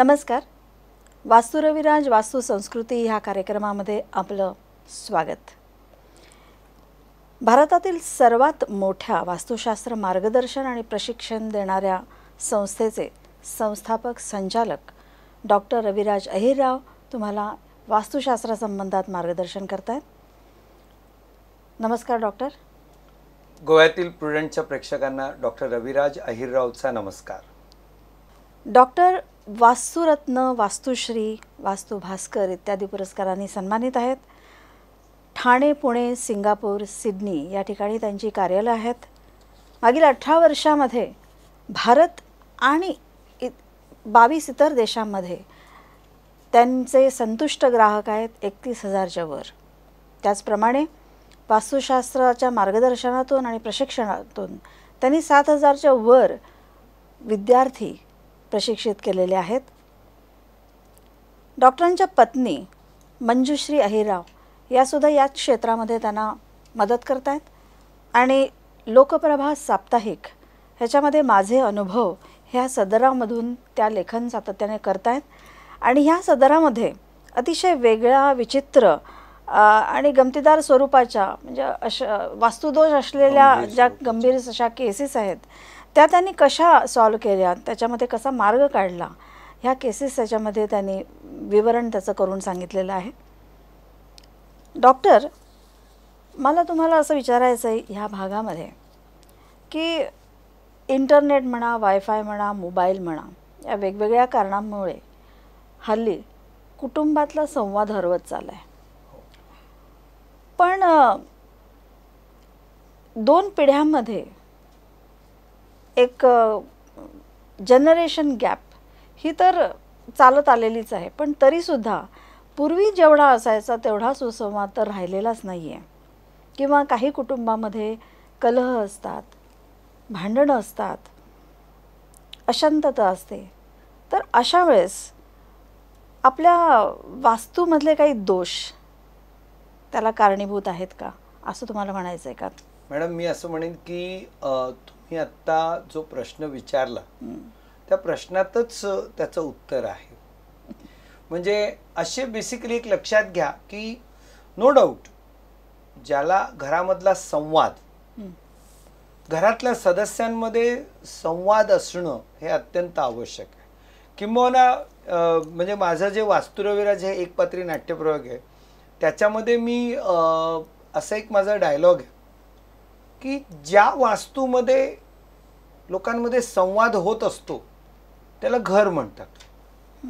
नमस्कार वास्तुरविराज वास्तु संस्कृती ह्या कार्यक्रमामध्ये आपलं स्वागत भारतातील सर्वात मोठ्या वास्तुशास्त्र मार्गदर्शन आणि प्रशिक्षण देणाऱ्या संस्थेचे संस्थापक संचालक डॉक्टर रविराज अहिरराव तुम्हाला वास्तुशास्त्रासंबंधात मार्गदर्शन करतायत नमस्कार डॉक्टर गोव्यातील प्रुडंटच्या प्रेक्षकांना डॉक्टर रविराज अहिररावचा नमस्कार डॉक्टर वास्तुरत्न वास्तुश्री वास्तु भास्कर इत्यादी पुरस्कारांनी सन्मानित आहेत ठाणे पुणे सिंगापूर सिडनी या ठिकाणी त्यांची कार्यालय आहेत मागील अठरा वर्षामध्ये भारत आणि इ बावीस इतर देशांमध्ये त्यांचे संतुष्ट ग्राहक आहेत एकतीस हजारच्या वर त्याचप्रमाणे वास्तुशास्त्राच्या मार्गदर्शनातून आणि प्रशिक्षणातून त्यांनी सात हजारच्या वर विद्यार्थी प्रशिक्षित केलेले आहेत डॉक्टरांच्या पत्नी मंजुश्री अहिराव यासुद्धा याच क्षेत्रामध्ये त्यांना मदत करत आहेत आणि लोकप्रभा साप्ताहिक ह्याच्यामध्ये माझे अनुभव ह्या सदरामधून त्या लेखन सातत्याने करत आहेत आणि ह्या सदरामध्ये अतिशय वेगळ्या विचित्र आणि गमतीदार स्वरूपाच्या म्हणजे अशा वास्तुदोष असलेल्या ज्या गंभीर अशा केसेस आहेत त्या त्यांनी कशा सॉल्व केल्या त्याच्यामध्ये कसा मार्ग काढला ह्या केसेस त्याच्यामध्ये त्यांनी विवरण त्याचं करून सांगितलेलं आहे डॉक्टर मला तुम्हाला असं विचारायचं आहे ह्या भागामध्ये की इंटरनेट म्हणा वायफाय म्हणा मोबाईल म्हणा या वेगवेगळ्या कारणांमुळे हल्ली कुटुंबातला संवाद हरवत चालला आहे पण दोन पिढ्यांमध्ये एक जनरेशन गॅप ही तर चालत आलेलीच आहे पण तरीसुद्धा पूर्वी जेवढा असायचा तेवढा सुसंवाद तर राहिलेलाच नाही आहे किंवा काही कुटुंबामध्ये कलह असतात भांडणं असतात अशांतता असते तर अशा वेळेस आपल्या वास्तूमधले काही दोष त्याला कारणीभूत आहेत का असं तुम्हाला म्हणायचं आहे का मॅडम मी असं म्हणेन की मी आत्ता जो प्रश्न विचारला त्या प्रश्नातच त्याचं उत्तर आहे म्हणजे असे बेसिकली एक लक्षात घ्या की नो डाऊट ज्याला घरामधला संवाद घरातल्या सदस्यांमध्ये संवाद असणं हे अत्यंत आवश्यक आहे किंबहुना म्हणजे माझं जे वास्तुरविराज हे एकपात्री नाट्यप्रयोग आहे त्याच्यामध्ये मी असा एक माझा डायलॉग आहे की ज्या वास्तूमध्ये लोकांमध्ये संवाद होत असतो त्याला घर म्हणतात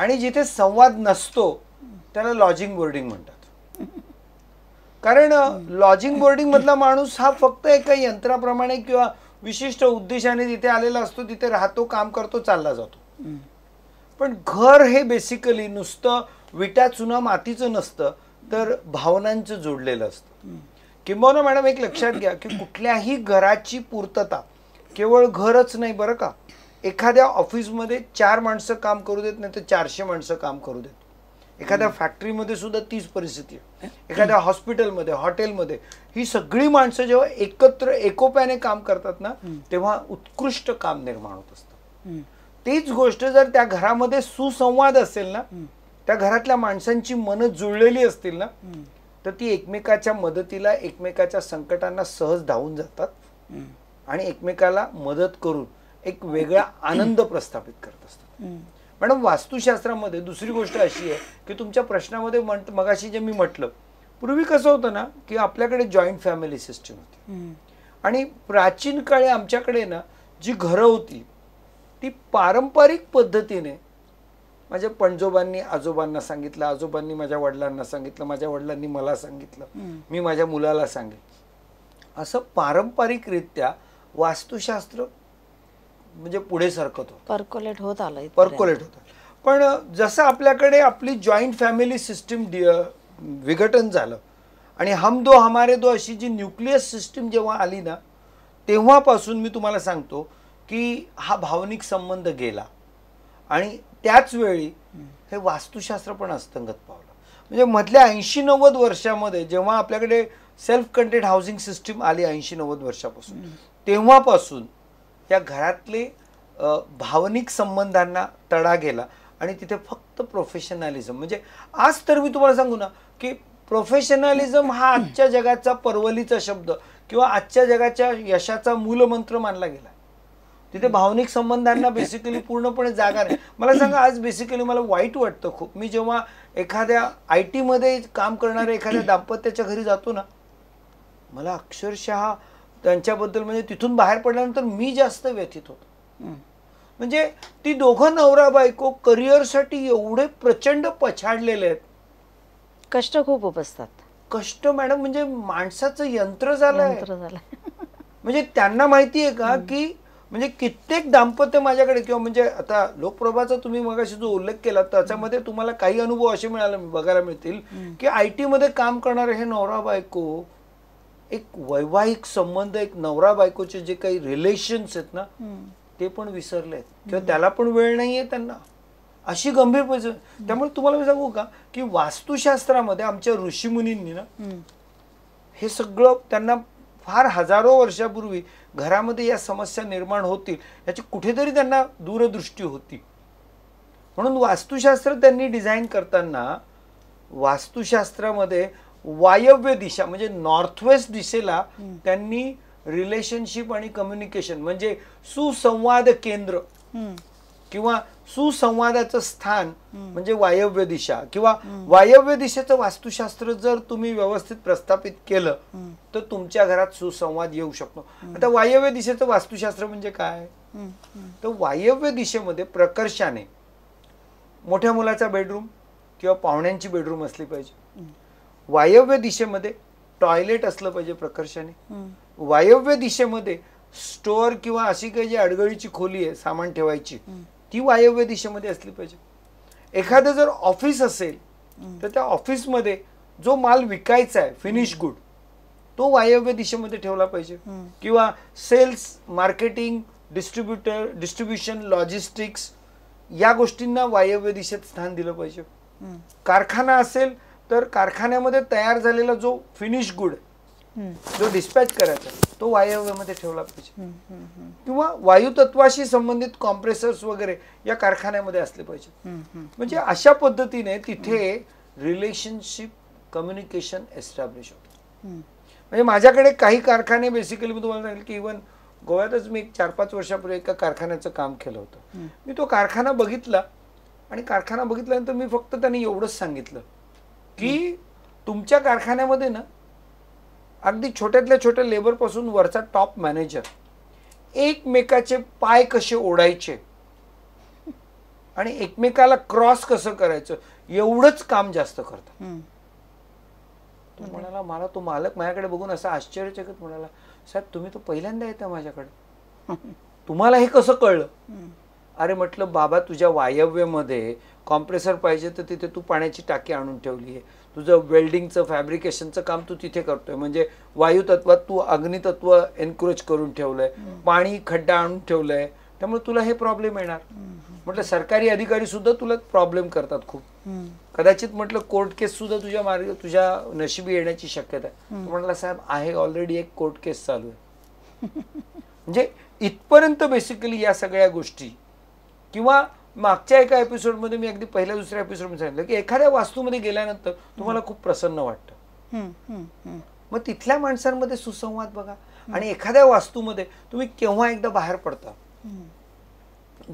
आणि जिथे संवाद नसतो त्याला लॉजिंग बोर्डिंग म्हणतात कारण लॉजिंग बोर्डिंग मधला माणूस हा फक्त एका यंत्राप्रमाणे किंवा विशिष्ट उद्देशाने जिथे आलेला असतो तिथे राहतो काम करतो चालला जातो पण घर हे बेसिकली नुसतं विटा चुना मातीचं नसतं तर भावनांचं जोडलेलं असतं किंबहुना मॅडम एक लक्षात घ्या की कुठल्याही घराची पूर्तता केवळ घरच नाही बरं का एखाद्या ऑफिसमध्ये चार माणसं काम करू देत नाही तर चारशे माणसं काम करू देत एखाद्या फॅक्टरीमध्ये सुद्धा तीच परिस्थिती आहे एखाद्या हॉस्पिटलमध्ये हॉटेलमध्ये ही सगळी माणसं जेव्हा एकत्र एकोप्याने काम करतात ना तेव्हा उत्कृष्ट काम निर्माण होत असतं तीच गोष्ट जर त्या घरामध्ये सुसंवाद असेल ना त्या घरातल्या माणसांची मनं जुळलेली असतील ना तर ती एकमेकाच्या मदतीला एकमेकाच्या संकटांना सहज धावून जातात आणि एकमेकाला मदत करून एक वेगळा आनंद प्रस्थापित करत असतात मॅडम वास्तुशास्त्रामध्ये दुसरी गोष्ट अशी आहे की तुमच्या प्रश्नामध्ये म्हणत मगाशी जे मी म्हटलं पूर्वी कसं होतं ना की आपल्याकडे जॉईंट फॅमिली सिस्टीम होती आणि प्राचीन काळी आमच्याकडे ना जी घरं होती ती पारंपरिक पद्धतीने माझ्या पणजोबांनी आजोबांना सांगितलं आजोबांनी माझ्या वडिलांना सांगितलं माझ्या वडिलांनी मला सांगितलं मी माझ्या मुलाला सांगितलं असं पारंपरिकरित्या वास्तुशास्त्र म्हणजे पुढे सरकत होत पर्कोलेट होत आलं पर्कोलेट होत पण जसं आपल्याकडे आपली जॉईंट फॅमिली सिस्टीम विघटन झालं आणि हम दो हमारे दो अशी जी न्यूक्लियस सिस्टीम जेव्हा आली ना तेव्हापासून मी तुम्हाला सांगतो की हा भावनिक संबंध गेला आणि त्याच वेळी हे वास्तुशास्त्र पण अस्तंगत पावलं म्हणजे मधल्या ऐंशी नव्वद वर्षामध्ये जेव्हा आपल्याकडे सेल्फ कंटेड हाऊसिंग सिस्टीम आली ऐंशी नव्वद वर्षापासून तेव्हापासून या घरातले भावनिक संबंधांना तडा गेला आणि तिथे फक्त प्रोफेशनॅलिझम म्हणजे आज तर मी तुम्हाला सांगू ना की प्रोफेशनॅलिझम हा आजच्या जगाचा परवलीचा शब्द किंवा आजच्या जगाच्या यशाचा मूलमंत्र मानला गेला तिथे भावनिक संबंधांना बेसिकली पूर्णपणे जागा नाही मला सांगा आज बेसिकली मला वाईट वाटतं खूप मी जेव्हा एखाद्या आय टीमध्ये काम करणाऱ्या एखाद्या दाम्पत्याच्या घरी जातो ना मला अक्षरशः त्यांच्याबद्दल म्हणजे तिथून बाहेर पडल्यानंतर मी जास्त व्यथित होतो म्हणजे ती दोघं नवरा बायको करिअरसाठी एवढे प्रचंड पछाडलेले आहेत कष्ट खूप उपसतात कष्ट मॅडम म्हणजे माणसाचं यंत्र झालं म्हणजे त्यांना माहिती आहे का की म्हणजे कित्येक दाम्पत्य माझ्याकडे किंवा म्हणजे आता लोकप्रभाचा तुम्ही मगाशी जो उल्लेख केला त्याच्यामध्ये तुम्हाला काही अनुभव असे मिळाले बघायला मिळतील की आय मध्ये काम करणारे हे नवरा बायको एक वैवाहिक संबंध एक नवरा बायकोचे जे काही रिलेशन्स आहेत ना ते पण विसरलेत किंवा त्याला पण वेळ नाहीये त्यांना अशी गंभीर त्यामुळे तुम्हाला मी सांगू का की वास्तुशास्त्रामध्ये आमच्या ऋषीमुनींनी ना हे सगळं त्यांना फार हजारो वर्षापूर्वी घरामध्ये या समस्या निर्माण होतील याची कुठेतरी त्यांना दूरदृष्टी होती म्हणून वास्तुशास्त्र त्यांनी डिझाईन करताना वास्तुशास्त्रामध्ये वायव्य दिशा म्हणजे नॉर्थ वेस्ट दिशेला त्यांनी रिलेशनशिप आणि कम्युनिकेशन म्हणजे सुसंवाद केंद्र किंवा सुसंवादाचं स्थान म्हणजे वायव्य दिशा किंवा वायव्य दिशेचं वास्तुशास्त्र जर तुम्ही व्यवस्थित प्रस्थापित केलं तर तुमच्या घरात सुसंवाद येऊ शकतो आता वायव्य दिशेचं वास्तुशास्त्र म्हणजे काय तर वायव्य दिशेमध्ये प्रकर्षाने मोठ्या मुलाचा बेडरूम किंवा पाहुण्यांची बेडरूम असली पाहिजे वायव्य दिशेमध्ये टॉयलेट असलं पाहिजे प्रकर्षाने वायव्य दिशेमध्ये स्टोअर किंवा अशी काही जी अडगळीची खोली आहे सामान ठेवायची ती वायव्य दिशेमध्ये असली पाहिजे एखादं जर ऑफिस असेल तर त्या ऑफिसमध्ये जो माल विकायचा आहे फिनिश गुड तो वायव्य दिशेमध्ये ठेवला पाहिजे किंवा sales marketing distributor distribution logistics या गोष्टींना वायव्य दिशेत स्थान दिलं पाहिजे कारखाना असेल तर कारखान्यामध्ये तयार झालेला जो फिनिश गुड जो डिस्पॅच करायचा तो वायव्यामध्ये ठेवला पाहिजे किंवा वायुतत्वाशी संबंधित कॉम्प्रेसर्स वगैरे या कारखान्यामध्ये असले पाहिजे म्हणजे अशा पद्धतीने तिथे रिलेशनशिप कम्युनिकेशन एस्टॅब्लिश होत म्हणजे माझ्याकडे काही कारखाने बेसिकली मी तुम्हाला सांगेल की इव्हन गोव्यातच मी चार पाच वर्षापूर्वी एका कारखान्याचं काम केलं होतं मी तो कारखाना बघितला आणि कारखाना बघितल्यानंतर मी फक्त त्यांनी एवढंच सांगितलं की तुमच्या कारखान्यामध्ये ना अगदी छोट्यातल्या छोट्या पासून वरचा टॉप मॅनेजर एकमेकाचे पाय कसे ओढायचे आणि एकमेकाला क्रॉस कसं करायचं एवढंच काम जास्त करत तो म्हणाला मला तो मालक माझ्याकडे बघून असं आश्चर्यचकित म्हणाला साहेब तुम्ही तो पहिल्यांदा येत माझ्याकडे तुम्हाला हे कसं कळलं अरे म्हटलं बाबा तुझ्या वायव्यमध्ये कॉम्प्रेसर पाहिजे तर तिथे तू पाण्याची टाकी आणून ठेवली आहे तुझं वेल्डिंगचं फॅब्रिकेशनचं काम तू तिथे करतोय म्हणजे वायुतत्वात तू अग्नितत्व एनक्रोच करून ठेवलंय पाणी खड्डा आणून ठेवलंय त्यामुळे तुला हे प्रॉब्लेम येणार म्हटलं सरकारी अधिकारी सुद्धा तुला प्रॉब्लेम करतात खूप कदाचित म्हटलं कोर्ट केस सुद्धा तुझ्या मार्ग तुझ्या नशिबी येण्याची शक्यता आहे म्हटलं साहेब आहे ऑलरेडी एक कोर्ट केस चालू आहे म्हणजे इथपर्यंत बेसिकली या सगळ्या गोष्टी किंवा मागच्या एका एपिसोडमध्ये मी अगदी पहिल्या दुसऱ्या एपिसोडमध्ये सांगितलं की एखाद्या वास्तूमध्ये गेल्यानंतर तुम्हाला खूप प्रसन्न वाटतं मग तिथल्या माणसांमध्ये सुसंवाद बघा आणि एखाद्या वास्तूमध्ये तुम्ही केव्हा एकदा बाहेर पडता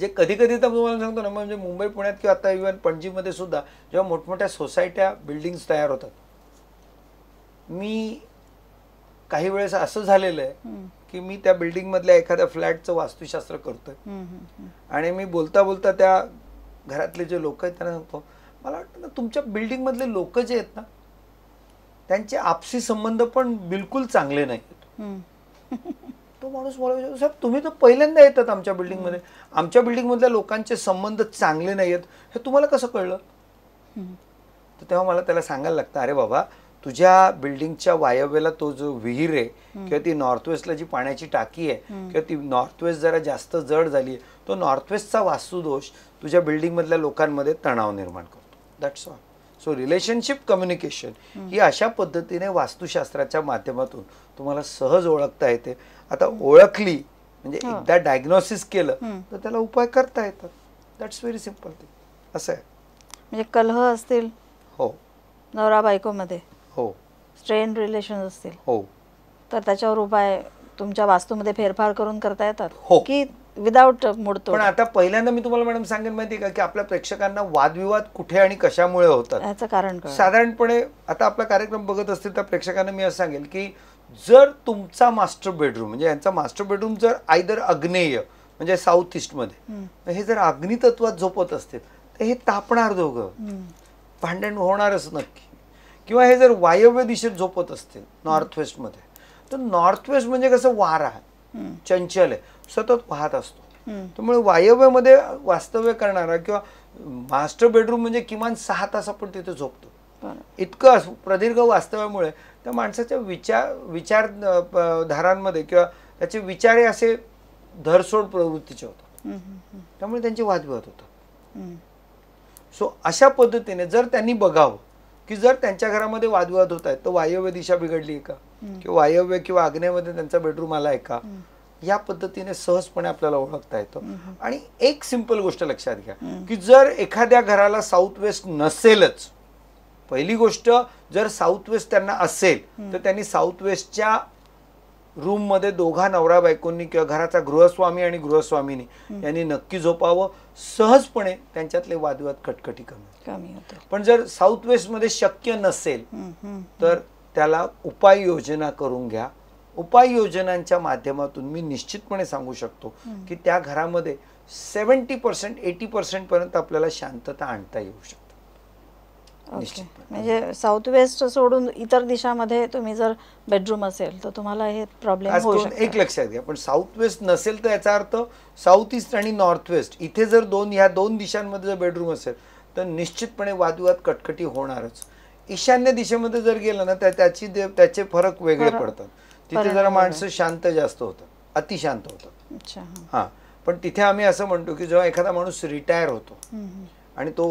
जे कधी कधी तर तुम्हाला सांगतो ना म्हणजे मुंबई पुण्यात किंवा आता इव्हन पणजीमध्ये सुद्धा जेव्हा मोठमोठ्या सोसायट्या बिल्डिंग्स तयार होतात मी काही वेळेस असं झालेलं आहे की मी त्या बिल्डिंग मधल्या एखाद्या फ्लॅटचं वास्तुशास्त्र करतोय आणि मी बोलता बोलता त्या घरातले जे लोक आहेत त्यांना सांगतो मला वाटतं ना तुमच्या बिल्डिंग मधले लोक जे आहेत ना त्यांचे आपसी संबंध पण बिलकुल चांगले नाहीत तो माणूस मला साहेब तुम्ही तर पहिल्यांदा येतात आमच्या बिल्डिंग मध्ये आमच्या बिल्डिंग मधल्या लोकांचे संबंध चांगले नाही आहेत हे तुम्हाला कसं कळलं तर तेव्हा मला त्याला सांगायला लागतं अरे बाबा तुझ्या बिल्डिंगच्या वायव्यला तो जो विहीर आहे किंवा ती नॉर्थ वेस्टला जी पाण्याची टाकी आहे किंवा ती नॉर्थ वेस्ट जरा जास्त जड झाली तो नॉर्थ वेस्टचा वास्तुदोष तुझ्या बिल्डिंगमधल्या लोकांमध्ये तणाव निर्माण करतो that's all so relationship communication ही अशा पद्धतीने वास्तुशास्त्राच्या माध्यमातून तुम्हाला सहज ओळखता येते आता ओळखली म्हणजे एकदा डायग्नोसिस केलं तर त्याला उपाय करता येतात दॅट्स व्हेरी सिम्पल थिंग असं आहे म्हणजे कलह असतील हो नवरा बायकोमध्ये हो स्ट्रेन रिलेशन असतील हो तर त्याच्यावर उपाय तुमच्या वास्तूमध्ये फेरफार करून करता येतात हो की विदाउट मोडतो पण आता पहिल्यांदा मी तुम्हाला मॅडम सांगेन माहिती का की आपल्या प्रेक्षकांना वादविवाद कुठे आणि कशामुळे होतात याचं कारण साधारणपणे आता आपला कार्यक्रम बघत असतील तर प्रेक्षकांना मी असं सांगेल की जर तुमचा मास्टर बेडरूम म्हणजे यांचा मास्टर बेडरूम जर आयदर अग्नेय म्हणजे साऊथ ईस्टमध्ये हे जर अग्नितत्वात झोपत असतील तर हे तापणार दोघं भांडण होणारच नक्की किंवा हे जर वायव्य दिशेत झोपत असतील नॉर्थ वेस्टमध्ये तर नॉर्थ वेस्ट म्हणजे कसं वारा चंचल आहे सतत वाहत असतो त्यामुळे वायव्यमध्ये वास्तव्य करणारा किंवा मास्टर बेडरूम म्हणजे किमान सहा तास आपण तिथे झोपतो इतकं प्रदीर्घ वास्तव्यामुळे त्या माणसाच्या विचार विचारधारांमध्ये किंवा त्याचे विचार हे असे धरसोड प्रवृत्तीचे होतात त्यामुळे त्यांचे वादविवाद होतात सो अशा पद्धतीने जर त्यांनी बघावं की जर त्यांच्या घरामध्ये वादविवाद होत आहेत तर वायव्य दिशा बिघडली आहे का किंवा वायव्य किंवा आग्नेमध्ये त्यांचा बेडरूम आला आहे का या पद्धतीने सहजपणे आपल्याला ओळखता येतो आणि एक सिंपल गोष्ट लक्षात घ्या की जर एखाद्या घराला साऊथ वेस्ट नसेलच पहिली गोष्ट जर साऊथ वेस्ट त्यांना असेल तर त्यांनी साऊथ वेस्टच्या रूम मध्ये दोघा नवरा बायकोंनी किंवा घराचा गृहस्वामी आणि गृहस्वामीनी यांनी नक्की झोपावं सहजपणे त्यांच्यातले वादविवाद कटकटी कमी पण जर साऊथ मध्ये शक्य नसेल तर त्याला उपाययोजना करून घ्या उपाययोजनांच्या माध्यमातून मी निश्चितपणे सांगू शकतो की त्या घरामध्ये सेवन्टी पर्सेंट एटी पर्सेंट पर्यंत आपल्याला शांतता आणता येऊ शकते म्हणजे साऊथ वेस्ट सोडून इतर दिशामध्ये तुम्ही जर बेडरूम असेल तर तुम्हाला हे प्रॉब्लेम एक लक्षात घ्या पण साऊथ वेस्ट नसेल तर याचा अर्थ साऊथ ईस्ट आणि नॉर्थ वेस्ट इथे जर दोन ह्या दोन दिशांमध्ये जर बेडरूम असेल तर निश्चितपणे वादविवाद कटकटी होणारच ईशान्य दिशेमध्ये जर गेलं ना तर त्याची त्याचे फरक वेगळे पडतात तिथे जरा माणसं शांत जास्त होतात अतिशांत होतात हां पण तिथे आम्ही असं म्हणतो की जेव्हा एखादा माणूस रिटायर होतो आणि तो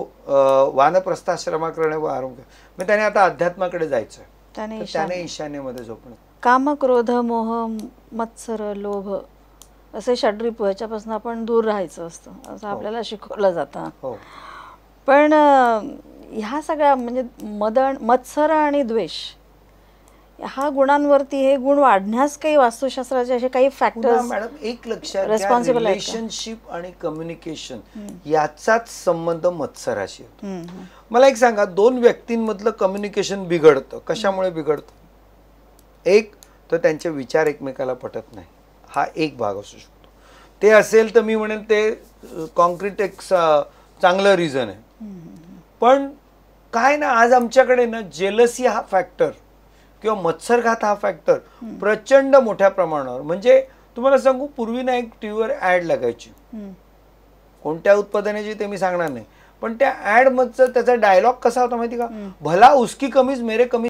वानप्रस्थाश्रमाकडे आरंभ मग त्याने आता अध्यात्माकडे जायचं त्याने त्याने ईशान्यमध्ये झोपण काम क्रोध मोह मत्सर लोभ असे षड्रिप ह्याच्यापासून आपण दूर राहायचं असतं असं हो. आपल्याला शिकवलं जातं हो पण ह्या सगळ्या म्हणजे मदन मत्सर आणि द्वेष हा गुणांवरती हे गुण वाढण्यास काही वास्तुशास्त्राचे असे काही फॅक्टर मॅडम एक लक्षात रेस्पॉन्सिबल रिलेशनशिप आणि कम्युनिकेशन याचाच संबंध मत्सराशी होतो मला एक सांगा दोन व्यक्तींमधलं कम्युनिकेशन बिघडतं कशामुळे बिघडतं एक तर त्यांचे विचार एकमेकाला पटत नाही हा एक भाग असू शकतो ते असेल तर मी म्हणेन ते कॉन्क्रीट एक चांगलं रिझन आहे पण काय ना आज आमच्याकडे ना जेलसी हा फॅक्टर किंवा मत्सरघात हा फॅक्टर प्रचंड मोठ्या प्रमाणावर म्हणजे तुम्हाला सांगू पूर्वी ना एक टी व्हीवर लागायची कोणत्या उत्पादनाची ते मी सांगणार नाही पण त्या ऍड मत्सर त्याचा डायलॉग कसा होता माहिती का भला उसकी कमीज मेरे कमी